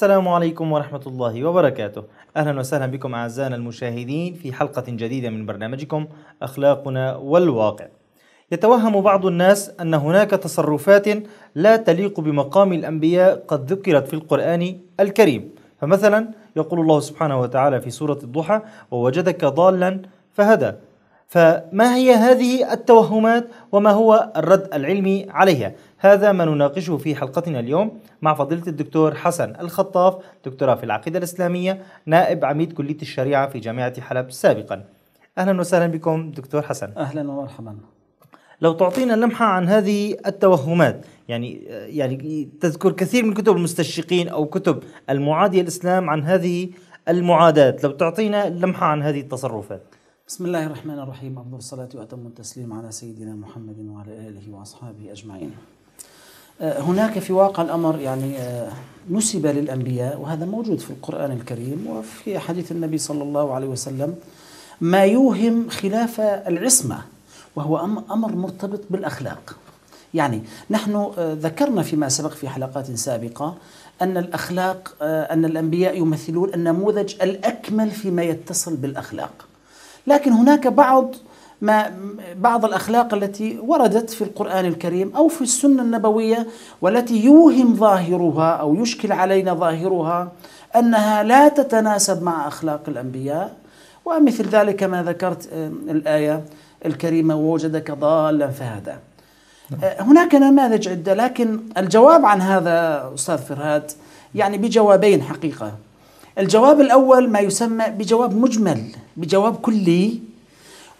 السلام عليكم ورحمة الله وبركاته أهلا وسهلا بكم أعزائنا المشاهدين في حلقة جديدة من برنامجكم أخلاقنا والواقع يتوهم بعض الناس أن هناك تصرفات لا تليق بمقام الأنبياء قد ذكرت في القرآن الكريم فمثلا يقول الله سبحانه وتعالى في سورة الضحى ووجدك ضالا فهدى فما هي هذه التوهمات وما هو الرد العلمي عليها هذا ما نناقشه في حلقتنا اليوم مع فضيلة الدكتور حسن الخطاف دكتوراه في العقيدة الإسلامية نائب عميد كلية الشريعة في جامعة حلب سابقا أهلا وسهلا بكم دكتور حسن أهلا ومرحبا لو تعطينا لمحة عن هذه التوهمات يعني يعني تذكر كثير من كتب المستشرقين أو كتب المعادية الإسلام عن هذه المعادات لو تعطينا لمحة عن هذه التصرفات بسم الله الرحمن الرحيم أفضل الصلاة وأتم التسليم على سيدنا محمد وعلى آله وأصحابه أجمعين آه، هناك في واقع الأمر يعني آه، نسب للأنبياء وهذا موجود في القرآن الكريم وفي حديث النبي صلى الله عليه وسلم ما يوهم خلاف العصمة وهو أمر مرتبط بالأخلاق يعني نحن آه، ذكرنا فيما سبق في حلقات سابقة أن الأخلاق أن الأنبياء يمثلون النموذج الأكمل فيما يتصل بالأخلاق لكن هناك بعض ما بعض الأخلاق التي وردت في القرآن الكريم أو في السنة النبوية والتي يوهم ظاهرها أو يشكل علينا ظاهرها أنها لا تتناسب مع أخلاق الأنبياء ومثل ذلك ما ذكرت الآية الكريمة ووجدك ضالا فهدى نعم. آه، هناك نماذج عدة لكن الجواب عن هذا أستاذ فرهاد يعني بجوابين حقيقة الجواب الأول ما يسمى بجواب مجمل بجواب كلي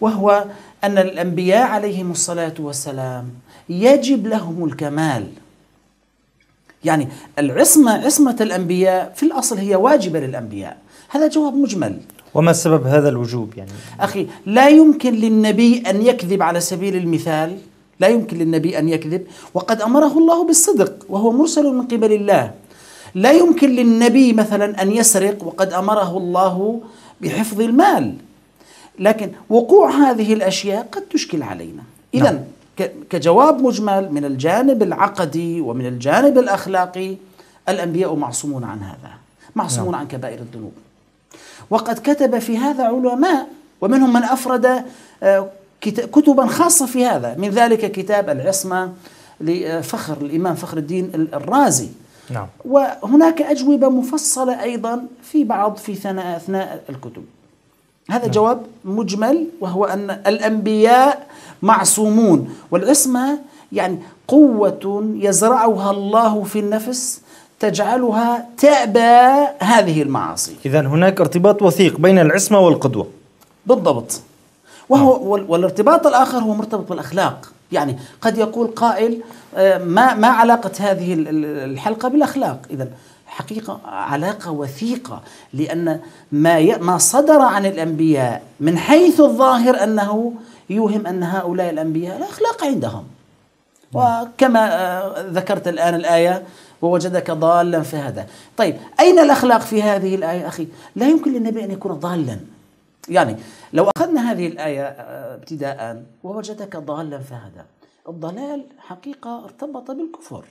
وهو أن الأنبياء عليهم الصلاة والسلام يجب لهم الكمال يعني العصمة عصمة الأنبياء في الأصل هي واجبة للأنبياء هذا جواب مجمل وما سبب هذا الوجوب يعني أخي لا يمكن للنبي أن يكذب على سبيل المثال لا يمكن للنبي أن يكذب وقد أمره الله بالصدق وهو مرسل من قبل الله لا يمكن للنبي مثلا أن يسرق وقد أمره الله بحفظ المال لكن وقوع هذه الأشياء قد تشكل علينا إذا نعم. كجواب مجمل من الجانب العقدي ومن الجانب الأخلاقي الأنبياء معصومون عن هذا معصومون نعم. عن كبائر الذنوب وقد كتب في هذا علماء ومنهم من أفرد آه، كتبا خاصة في هذا من ذلك كتاب العصمة لفخر آه، الإمام فخر الدين الرازي نعم. وهناك أجوبة مفصلة أيضا في بعض في أثناء الكتب هذا نعم. جواب مجمل وهو أن الأنبياء معصومون والعصمة يعني قوة يزرعها الله في النفس تجعلها تأبى هذه المعاصي إذا هناك ارتباط وثيق بين العصمة والقدوة بالضبط وهو نعم. والارتباط الآخر هو مرتبط بالأخلاق يعني قد يقول قائل آه، ما ما علاقة هذه الحلقة بالأخلاق إذا حقيقة علاقة وثيقة لأن ما ما صدر عن الأنبياء من حيث الظاهر أنه يوهم أن هؤلاء الأنبياء الأخلاق عندهم نعم. وكما آه، ذكرت الآن الآية ووجدك ضالا فهذا طيب أين الأخلاق في هذه الآية أخي لا يمكن للنبي أن يكون ضالا يعني لو أخذنا هذه الآية آه، ابتداء ووجدك ضالا فهذا الضلال حقيقة ارتبط بالكفر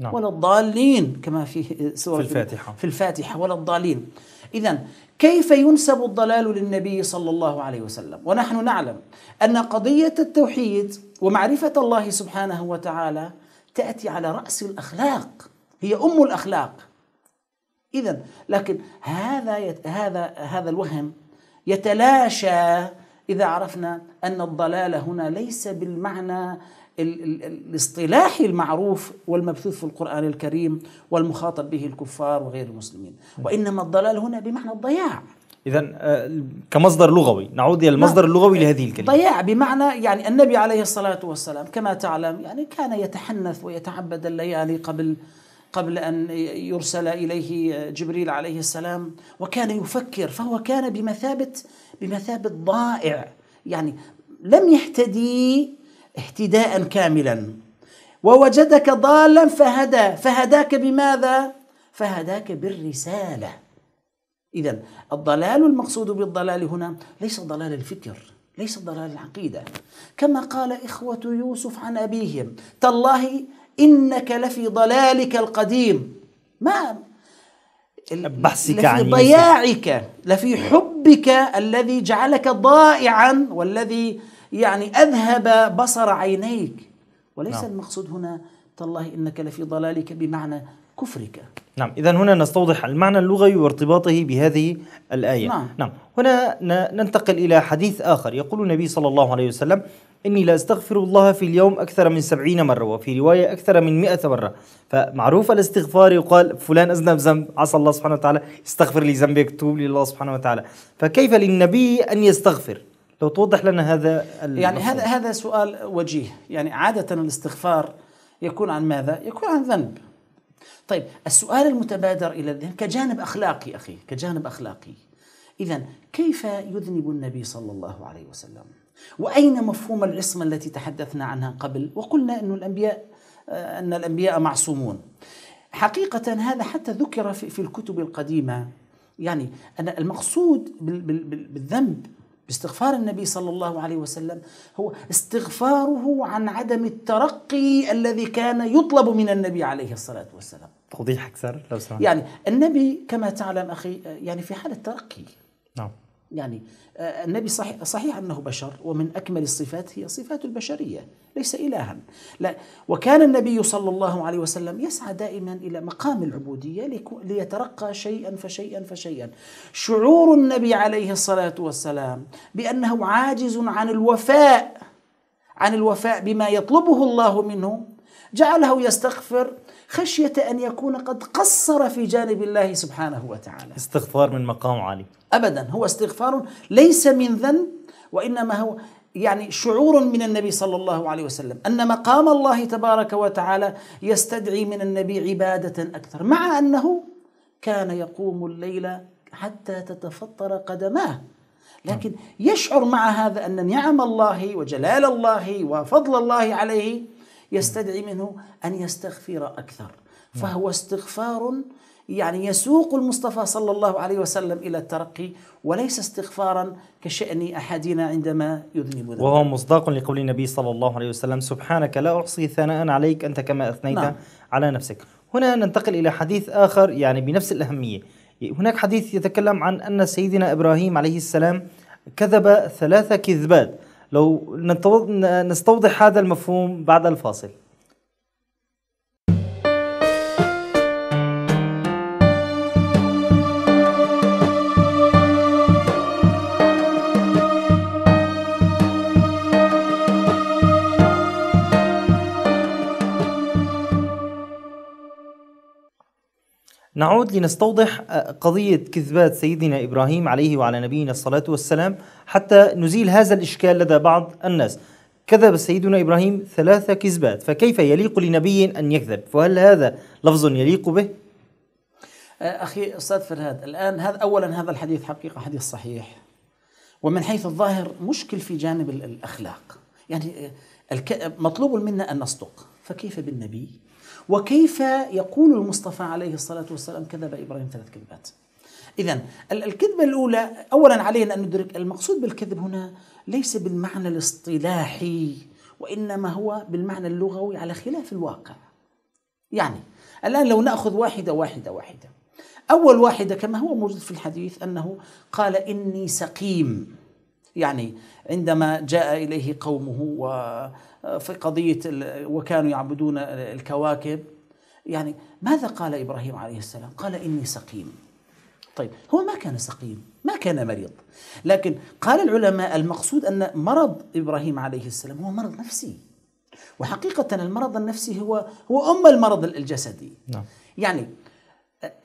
نعم. ولا الضالين كما في سورة في الفاتحة في الفاتحة ولا الضالين إذا كيف ينسب الضلال للنبي صلى الله عليه وسلم ونحن نعلم أن قضية التوحيد ومعرفة الله سبحانه وتعالى تأتي على رأس الأخلاق هي أم الأخلاق إذا لكن هذا يت... هذا هذا الوهم يتلاشى إذا عرفنا أن الضلال هنا ليس بالمعنى الاصطلاحي المعروف والمبثوث في القرآن الكريم والمخاطب به الكفار وغير المسلمين وإنما الضلال هنا بمعنى الضياع إذا آه، كمصدر لغوي نعود إلى المصدر نعم. اللغوي لهذه الكلمة ضياع بمعنى يعني النبي عليه الصلاة والسلام كما تعلم يعني كان يتحنث ويتعبد الليالي قبل قبل أن يرسل إليه جبريل عليه السلام وكان يفكر فهو كان بمثابة بمثابة ضائع يعني لم يهتدي اهتداء كاملا ووجدك ضالا فهدى فهداك بماذا فهداك بالرساله اذا الضلال المقصود بالضلال هنا ليس ضلال الفكر ليس ضلال العقيده كما قال اخوه يوسف عن ابيهم تالله انك لفي ضلالك القديم ما بحثك عن ضياعك لفي حبك الذي جعلك ضائعا والذي يعني أذهب بصر عينيك وليس نعم. المقصود هنا تالله إنك لفي ضلالك بمعنى كفرك نعم إذا هنا نستوضح المعنى اللغوي وارتباطه بهذه الآية نعم, نعم. هنا ننتقل إلى حديث آخر يقول النبي صلى الله عليه وسلم إني لا أستغفر الله في اليوم أكثر من سبعين مرة وفي رواية أكثر من مئة مرة فمعروف الاستغفار يقال فلان أذنب ذنب عسى الله سبحانه وتعالى استغفر لي ذنبك توب لله سبحانه وتعالى فكيف للنبي أن يستغفر لو توضح لنا هذا يعني هذا هذا سؤال وجيه يعني عادة الاستغفار يكون عن ماذا؟ يكون عن ذنب طيب السؤال المتبادر إلى الذهن كجانب أخلاقي أخي كجانب أخلاقي إذا كيف يذنب النبي صلى الله عليه وسلم؟ وأين مفهوم العصمة التي تحدثنا عنها قبل وقلنا أن الأنبياء آه، أن الأنبياء معصومون حقيقة هذا حتى ذكر في الكتب القديمة يعني أنا المقصود بالذنب باستغفار النبي صلى الله عليه وسلم هو استغفاره عن عدم الترقي الذي كان يطلب من النبي عليه الصلاة والسلام توضيح أكثر لو سمحت يعني النبي كما تعلم أخي يعني في حالة ترقي نعم يعني آه، النبي صحيح, صحيح أنه بشر ومن أكمل الصفات هي صفات البشرية ليس إلها لا وكان النبي صلى الله عليه وسلم يسعى دائما إلى مقام العبودية ليترقى شيئا فشيئا فشيئا شعور النبي عليه الصلاة والسلام بأنه عاجز عن الوفاء عن الوفاء بما يطلبه الله منه جعله يستغفر خشية أن يكون قد قصر في جانب الله سبحانه وتعالى استغفار من مقام عالي أبدا هو استغفار ليس من ذنب وإنما هو يعني شعور من النبي صلى الله عليه وسلم أن مقام الله تبارك وتعالى يستدعي من النبي عبادة أكثر مع أنه كان يقوم الليل حتى تتفطر قدماه لكن يشعر مع هذا أن نعم الله وجلال الله وفضل الله عليه يستدعي منه أن يستغفر أكثر نعم. فهو استغفار يعني يسوق المصطفى صلى الله عليه وسلم إلى الترقي وليس استغفارا كشأن أحدنا عندما يذنب ذنبا وهو مصداق لقول النبي صلى الله عليه وسلم سبحانك لا أحصي ثناء عليك أنت كما أثنيت نعم. على نفسك هنا ننتقل إلى حديث آخر يعني بنفس الأهمية هناك حديث يتكلم عن أن سيدنا إبراهيم عليه السلام كذب ثلاث كذبات لو نستوضح هذا المفهوم بعد الفاصل نعود لنستوضح آه، قضية كذبات سيدنا إبراهيم عليه وعلى نبينا الصلاة والسلام حتى نزيل هذا الإشكال لدى بعض الناس كذب سيدنا إبراهيم ثلاث كذبات فكيف يليق لنبي أن يكذب وهل هذا لفظ يليق به؟ آه، أخي أستاذ فرهاد الآن هذا أولا هذا الحديث حقيقة حديث صحيح ومن حيث الظاهر مشكل في جانب الأخلاق يعني آه، مطلوب منا أن نصدق فكيف بالنبي وكيف يقول المصطفى عليه الصلاة والسلام كذب إبراهيم ثلاث كذبات إذا الكذبة الأولى أولا علينا أن ندرك المقصود بالكذب هنا ليس بالمعنى الاصطلاحي وإنما هو بالمعنى اللغوي على خلاف الواقع يعني الآن لو نأخذ واحدة واحدة واحدة أول واحدة كما هو موجود في الحديث أنه قال إني سقيم يعني عندما جاء إليه قومه وفي قضية وكانوا يعبدون الكواكب يعني ماذا قال إبراهيم عليه السلام قال إني سقيم طيب هو ما كان سقيم ما كان مريض لكن قال العلماء المقصود أن مرض إبراهيم عليه السلام هو مرض نفسي وحقيقة المرض النفسي هو هو أم المرض الجسدي نعم. يعني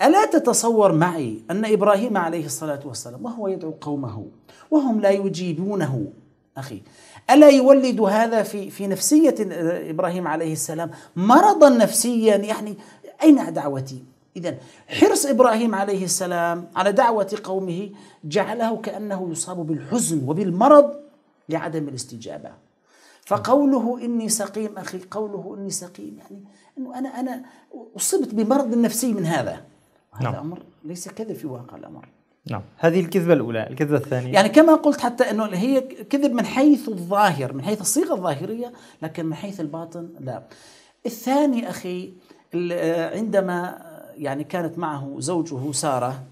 ألا تتصور معي أن إبراهيم عليه الصلاة والسلام وهو يدعو قومه وهم لا يجيبونه أخي ألا يولد هذا في في نفسية إبراهيم عليه السلام مرضا نفسيا يعني أين دعوتي؟ إذا حرص إبراهيم عليه السلام على دعوة قومه جعله كأنه يصاب بالحزن وبالمرض لعدم الاستجابة فقوله إني سقيم أخي قوله إني سقيم يعني أنه أنا أنا أصبت بمرض نفسي من هذا هذا نعم. أمر ليس كذب في واقع الأمر نعم هذه الكذبة الأولى الكذبة الثانية يعني كما قلت حتى أنه هي كذب من حيث الظاهر من حيث الصيغة الظاهرية لكن من حيث الباطن لا الثاني أخي عندما يعني كانت معه زوجه سارة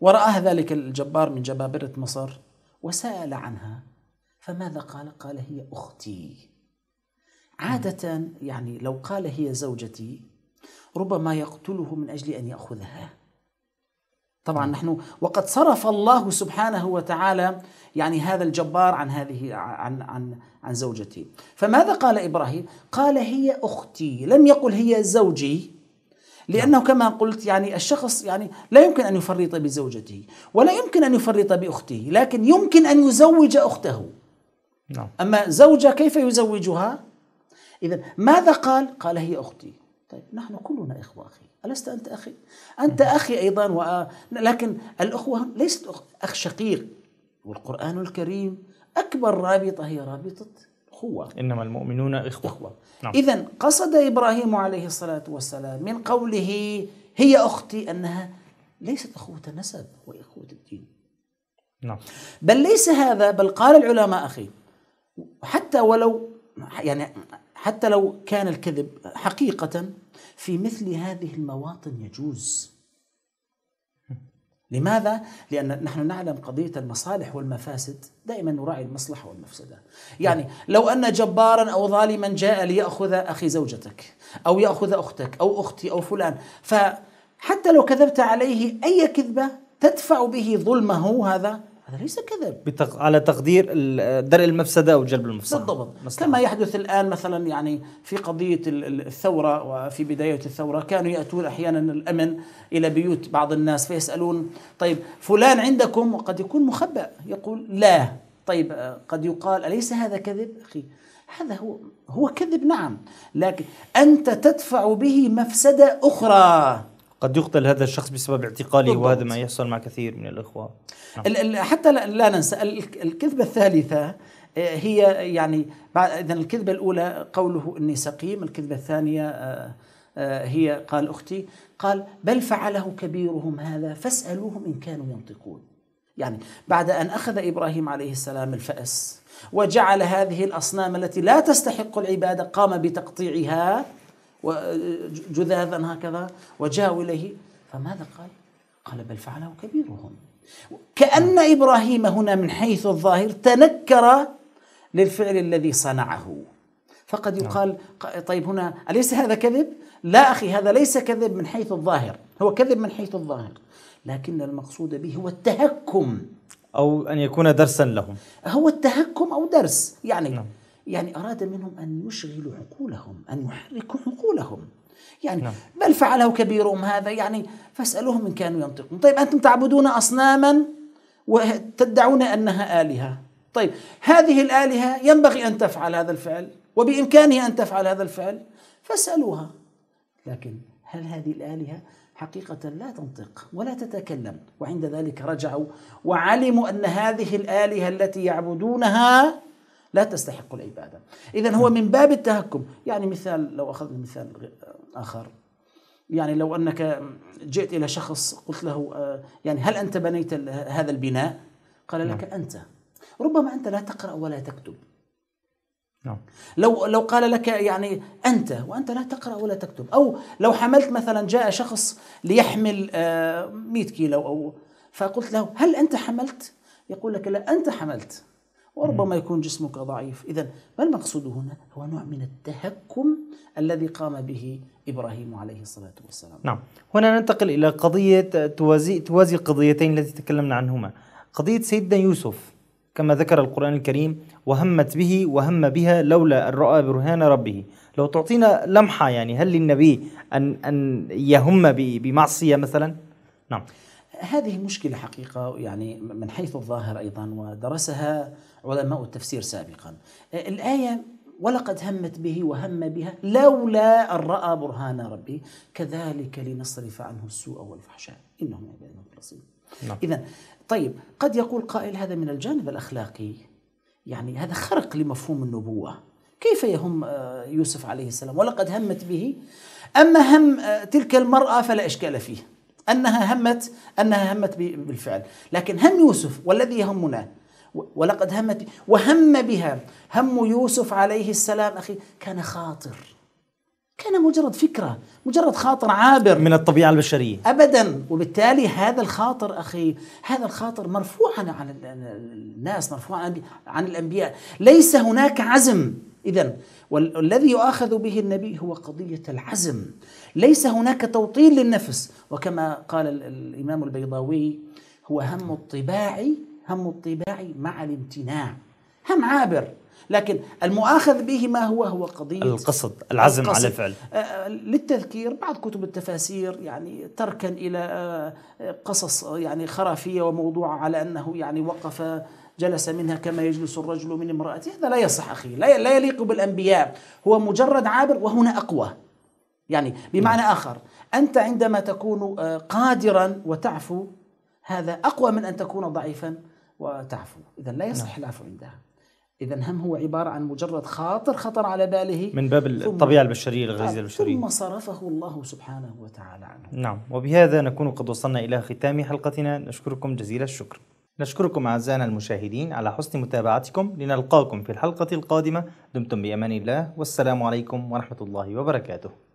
وراها ذلك الجبار من جبابرة مصر وسأل عنها فماذا قال؟ قال هي أختي عادة يعني لو قال هي زوجتي ربما يقتله من أجل أن يأخذها طبعا نحن وقد صرف الله سبحانه وتعالى يعني هذا الجبار عن هذه عن عن عن زوجته فماذا قال ابراهيم قال هي اختي لم يقل هي زوجي لانه نعم. كما قلت يعني الشخص يعني لا يمكن ان يفرط بزوجته ولا يمكن ان يفرط باخته لكن يمكن ان يزوج اخته نعم اما زوجه كيف يزوجها اذا ماذا قال قال هي اختي طيب نحن كلنا إخوة أخي ألست أنت أخي؟ أنت أخي أيضا و... لكن الأخوة ليست أخ شقيق والقرآن الكريم أكبر رابطة هي رابطة أخوة إنما المؤمنون إخوة, إخوة. نعم. إذا قصد إبراهيم عليه الصلاة والسلام من قوله هي أختي أنها ليست أخوة نسب وإخوة الدين نعم بل ليس هذا بل قال العلماء أخي حتى ولو يعني حتى لو كان الكذب حقيقة في مثل هذه المواطن يجوز لماذا؟ لأن نحن نعلم قضية المصالح والمفاسد دائما نراعي المصلحة والمفسدة يعني لو أن جبارا أو ظالما جاء ليأخذ أخي زوجتك أو يأخذ أختك أو أختي أو فلان فحتى لو كذبت عليه أي كذبة تدفع به ظلمه هذا هذا ليس كذب بتق... على تقدير درء المفسدة او جلب المفسدة بالضبط مصلحة. كما يحدث الآن مثلا يعني في قضية الثورة وفي بداية الثورة كانوا يأتون أحيانا الأمن إلى بيوت بعض الناس فيسألون طيب فلان عندكم وقد يكون مخبأ يقول لا طيب قد يقال أليس هذا كذب أخي هذا هو هو كذب نعم لكن أنت تدفع به مفسدة أخرى قد يقتل هذا الشخص بسبب اعتقاله بالضبط. وهذا ما يحصل مع كثير من الاخوه نعم. حتى لا, لا ننسى الكذبه الثالثه آه، هي يعني بعد اذا الكذبه الاولى قوله اني سقيم الكذبه الثانيه آه، آه، هي قال اختي قال بل فعله كبيرهم هذا فاسالوهم ان كانوا ينطقون يعني بعد ان اخذ ابراهيم عليه السلام الفاس وجعل هذه الاصنام التي لا تستحق العباده قام بتقطيعها وجذاذا هكذا وجاءوا إليه فماذا قال؟ قال بل فعله كبيرهم كأن إبراهيم هنا من حيث الظاهر تنكر للفعل الذي صنعه فقد نعم. يقال طيب هنا أليس هذا كذب؟ لا أخي هذا ليس كذب من حيث الظاهر هو كذب من حيث الظاهر لكن المقصود به هو التهكم أو أن يكون درسا لهم هو التهكم أو درس يعني نعم. يعني أراد منهم أن يشغلوا عقولهم أن يحركوا يعني نعم. بل فعله كبيرهم هذا يعني فاسألوهم إن كانوا ينطقون طيب أنتم تعبدون أصناما وتدعون أنها آلهة طيب هذه الآلهة ينبغي أن تفعل هذا الفعل وبإمكانها أن تفعل هذا الفعل فاسألوها لكن هل هذه الآلهة حقيقة لا تنطق ولا تتكلم وعند ذلك رجعوا وعلموا أن هذه الآلهة التي يعبدونها لا تستحق العبادة إذا هو من باب التهكم يعني مثال لو أخذنا مثال آخر يعني لو أنك جئت إلى شخص قلت له آه، يعني هل أنت بنيت هذا البناء قال لك نعم. أنت ربما أنت لا تقرأ ولا تكتب نعم. لو لو قال لك يعني انت وانت لا تقرا ولا تكتب او لو حملت مثلا جاء شخص ليحمل 100 آه، كيلو او فقلت له هل انت حملت؟ يقول لك لا انت حملت وربما يكون جسمك ضعيف إذا ما المقصود هنا هو نوع من التهكم الذي قام به إبراهيم عليه الصلاة والسلام نعم هنا ننتقل إلى قضية توازي, توازي القضيتين التي تكلمنا عنهما قضية سيدنا يوسف كما ذكر القرآن الكريم وهمت به وهم بها لولا أن رأى برهان ربه لو تعطينا لمحة يعني هل للنبي أن, أن يهم بمعصية مثلا نعم هذه مشكلة حقيقة يعني من حيث الظاهر أيضا ودرسها علماء التفسير سابقا إيه، الآية ولقد همت به وهم بها لولا أن رأى برهان ربه كذلك لنصرف عنه السوء والفحشاء إنه من عبادنا المخلصين نعم. إذا طيب قد يقول قائل هذا من الجانب الأخلاقي يعني هذا خرق لمفهوم النبوة كيف يهم آه، يوسف عليه السلام ولقد همت به أما هم آه، تلك المرأة فلا إشكال فيه أنها همت أنها همت بالفعل لكن هم يوسف والذي يهمنا ولقد همت وهم بها هم يوسف عليه السلام أخي كان خاطر كان مجرد فكرة مجرد خاطر عابر من الطبيعة البشرية أبدا وبالتالي هذا الخاطر أخي هذا الخاطر مرفوع عن الناس مرفوع عن الأنبياء ليس هناك عزم إذا والذي يؤاخذ به النبي هو قضية العزم ليس هناك توطين للنفس وكما قال الإمام البيضاوي هو هم الطباع هم الطباع مع الامتناع هم عابر لكن المؤاخذ به ما هو هو قضية القصد العزم القصد. على الفعل آه، آه، للتذكير بعض كتب التفاسير يعني تركا إلى آه، قصص يعني خرافية وموضوعة على أنه يعني وقف جلس منها كما يجلس الرجل من امرأته هذا لا يصح أخي لا يليق بالأنبياء هو مجرد عابر وهنا أقوى يعني بمعنى نعم. آخر أنت عندما تكون قادرا وتعفو هذا أقوى من أن تكون ضعيفا وتعفو إذا لا يصح نعم. العفو عندها إذا هم هو عبارة عن مجرد خاطر خطر على باله من باب الطبيعة البشرية الغريزة آه، البشرية ثم صرفه الله سبحانه وتعالى عنه نعم وبهذا نكون قد وصلنا إلى ختام حلقتنا نشكركم جزيل الشكر نشكركم أعزائنا المشاهدين على حسن متابعتكم لنلقاكم في الحلقة القادمة دمتم بأمان الله والسلام عليكم ورحمة الله وبركاته